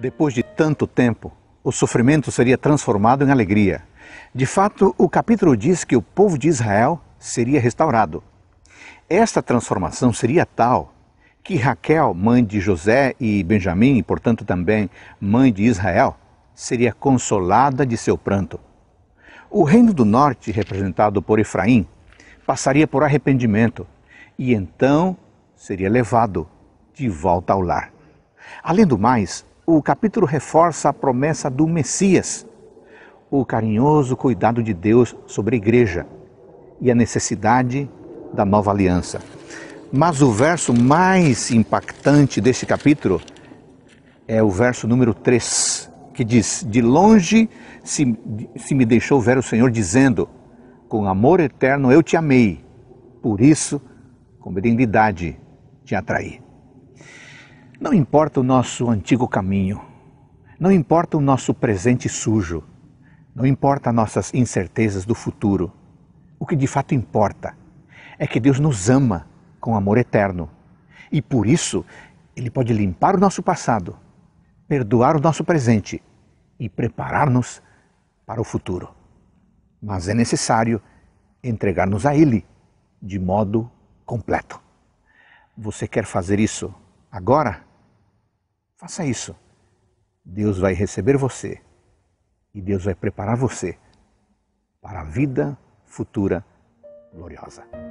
Depois de tanto tempo, o sofrimento seria transformado em alegria. De fato, o capítulo diz que o povo de Israel seria restaurado. Esta transformação seria tal que Raquel, mãe de José e Benjamim, e portanto também mãe de Israel, seria consolada de seu pranto. O reino do norte, representado por Efraim, passaria por arrependimento e então seria levado de volta ao lar. Além do mais, o capítulo reforça a promessa do Messias, o carinhoso cuidado de Deus sobre a igreja e a necessidade da nova aliança. Mas o verso mais impactante deste capítulo é o verso número 3, que diz: De longe se, se me deixou ver o Senhor, dizendo: Com amor eterno eu te amei, por isso, com benignidade te atraí. Não importa o nosso antigo caminho, não importa o nosso presente sujo, não importa nossas incertezas do futuro. O que de fato importa é que Deus nos ama com amor eterno e por isso Ele pode limpar o nosso passado, perdoar o nosso presente e preparar-nos para o futuro. Mas é necessário entregar-nos a Ele de modo completo. Você quer fazer isso agora? Faça isso. Deus vai receber você e Deus vai preparar você para a vida futura gloriosa.